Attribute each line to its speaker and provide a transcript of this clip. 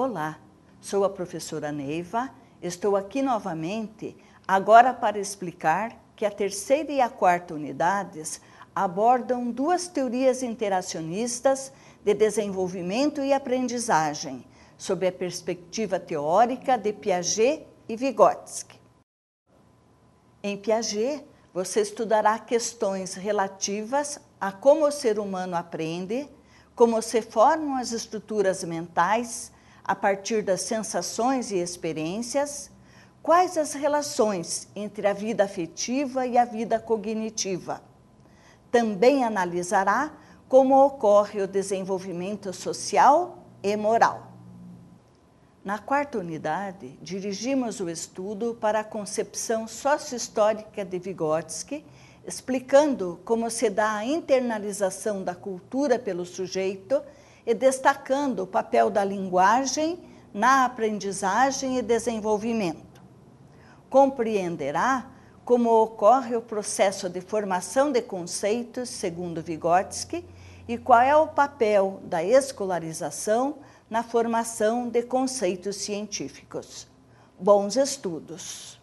Speaker 1: Olá, sou a professora Neiva, estou aqui novamente agora para explicar que a terceira e a quarta unidades abordam duas teorias interacionistas de desenvolvimento e aprendizagem, sob a perspectiva teórica de Piaget e Vygotsky. Em Piaget, você estudará questões relativas a como o ser humano aprende, como se formam as estruturas mentais, a partir das sensações e experiências, quais as relações entre a vida afetiva e a vida cognitiva. Também analisará como ocorre o desenvolvimento social e moral. Na quarta unidade, dirigimos o estudo para a concepção sociohistórica de Vygotsky, explicando como se dá a internalização da cultura pelo sujeito e destacando o papel da linguagem na aprendizagem e desenvolvimento. Compreenderá como ocorre o processo de formação de conceitos, segundo Vygotsky, e qual é o papel da escolarização na formação de conceitos científicos. Bons estudos!